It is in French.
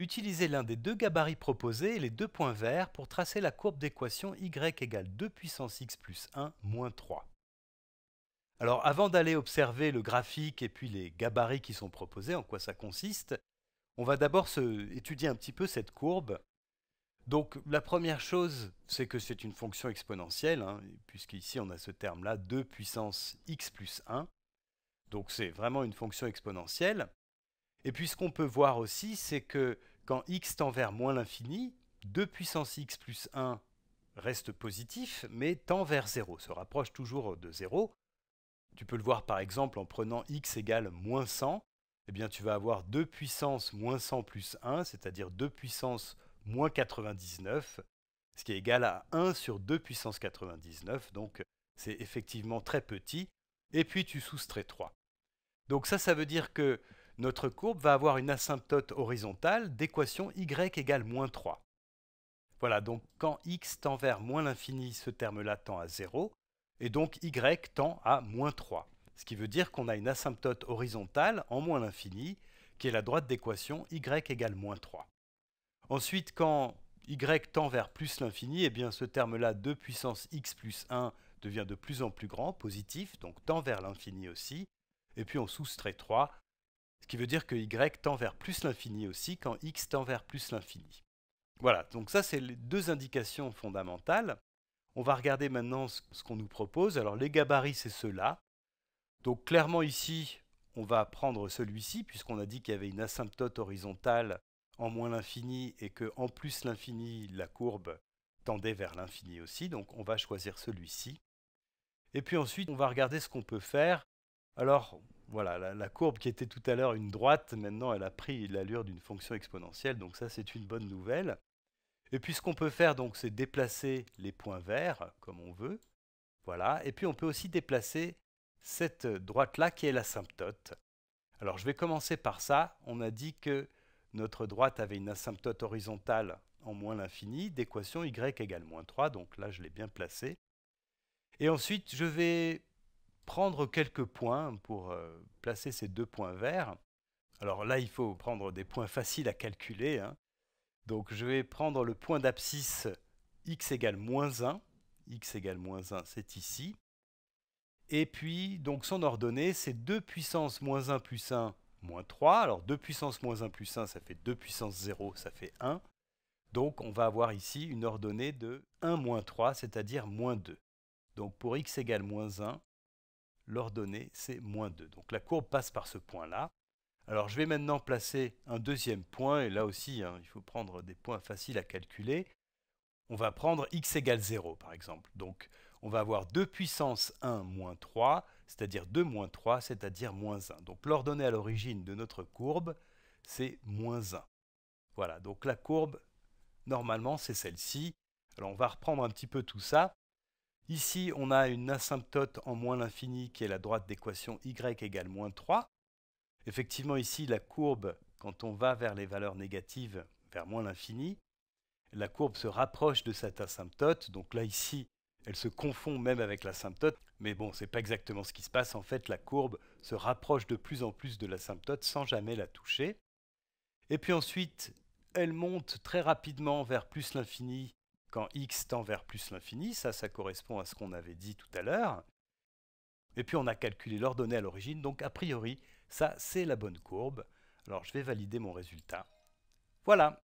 Utilisez l'un des deux gabarits proposés et les deux points verts pour tracer la courbe d'équation y égale 2 puissance x plus 1 moins 3. Alors avant d'aller observer le graphique et puis les gabarits qui sont proposés, en quoi ça consiste, on va d'abord étudier un petit peu cette courbe. Donc la première chose, c'est que c'est une fonction exponentielle, hein, puisqu'ici on a ce terme-là, 2 puissance x plus 1. Donc c'est vraiment une fonction exponentielle. Et puis ce qu'on peut voir aussi, c'est que quand x tend vers moins l'infini, 2 puissance x plus 1 reste positif, mais tend vers 0, se rapproche toujours de 0. Tu peux le voir par exemple en prenant x égale moins 100, eh bien tu vas avoir 2 puissance moins 100 plus 1, c'est-à-dire 2 puissance moins 99, ce qui est égal à 1 sur 2 puissance 99, donc c'est effectivement très petit, et puis tu soustrais 3. Donc ça, ça veut dire que notre courbe va avoir une asymptote horizontale d'équation y égale moins 3. Voilà, donc quand x tend vers moins l'infini, ce terme-là tend à 0, et donc y tend à moins 3, ce qui veut dire qu'on a une asymptote horizontale en moins l'infini, qui est la droite d'équation y égale moins 3. Ensuite, quand y tend vers plus l'infini, eh bien ce terme-là, 2 puissance x plus 1, devient de plus en plus grand, positif, donc tend vers l'infini aussi, et puis on soustrait 3, ce qui veut dire que y tend vers plus l'infini aussi quand x tend vers plus l'infini. Voilà, donc ça c'est les deux indications fondamentales. On va regarder maintenant ce qu'on nous propose. Alors les gabarits c'est ceux-là. Donc clairement ici, on va prendre celui-ci puisqu'on a dit qu'il y avait une asymptote horizontale en moins l'infini et que en plus l'infini, la courbe tendait vers l'infini aussi. Donc on va choisir celui-ci. Et puis ensuite, on va regarder ce qu'on peut faire. Alors, voilà, la, courbe qui était tout à l'heure une droite, maintenant elle a pris l'allure d'une fonction exponentielle, donc ça c'est une bonne nouvelle. Et puis ce qu'on peut faire, donc, c'est déplacer les points verts comme on veut. Voilà, et puis on peut aussi déplacer cette droite-là qui est l'asymptote. Alors je vais commencer par ça. On a dit que notre droite avait une asymptote horizontale en moins l'infini d'équation y égale moins 3, donc là je l'ai bien placée. Et ensuite je vais prendre quelques points pour euh, placer ces deux points verts. Alors là, il faut prendre des points faciles à calculer. Hein. Donc je vais prendre le point d'abscisse x égale moins 1. x égale moins 1, c'est ici. Et puis, donc son ordonnée, c'est 2 puissance moins 1 plus 1, moins 3. Alors 2 puissance moins 1 plus 1, ça fait 2 puissance 0, ça fait 1. Donc on va avoir ici une ordonnée de 1 moins 3, c'est-à-dire moins 2. Donc pour x égale moins 1, l'ordonnée, c'est moins 2. Donc la courbe passe par ce point-là. Alors je vais maintenant placer un deuxième point, et là aussi, hein, il faut prendre des points faciles à calculer. On va prendre x égale 0, par exemple. Donc on va avoir 2 puissance 1 moins 3, c'est-à-dire 2 moins 3, c'est-à-dire moins 1. Donc l'ordonnée à l'origine de notre courbe, c'est moins 1. Voilà, donc la courbe, normalement, c'est celle-ci. Alors on va reprendre un petit peu tout ça. Ici, on a une asymptote en moins l'infini qui est la droite d'équation y égale moins 3. Effectivement, ici, la courbe, quand on va vers les valeurs négatives, vers moins l'infini, la courbe se rapproche de cette asymptote. Donc là, ici, elle se confond même avec l'asymptote. Mais bon, ce n'est pas exactement ce qui se passe. En fait, la courbe se rapproche de plus en plus de l'asymptote sans jamais la toucher. Et puis ensuite, elle monte très rapidement vers plus l'infini quand x tend vers plus l'infini, ça, ça correspond à ce qu'on avait dit tout à l'heure. Et puis on a calculé l'ordonnée à l'origine, donc a priori, ça c'est la bonne courbe. Alors je vais valider mon résultat. Voilà,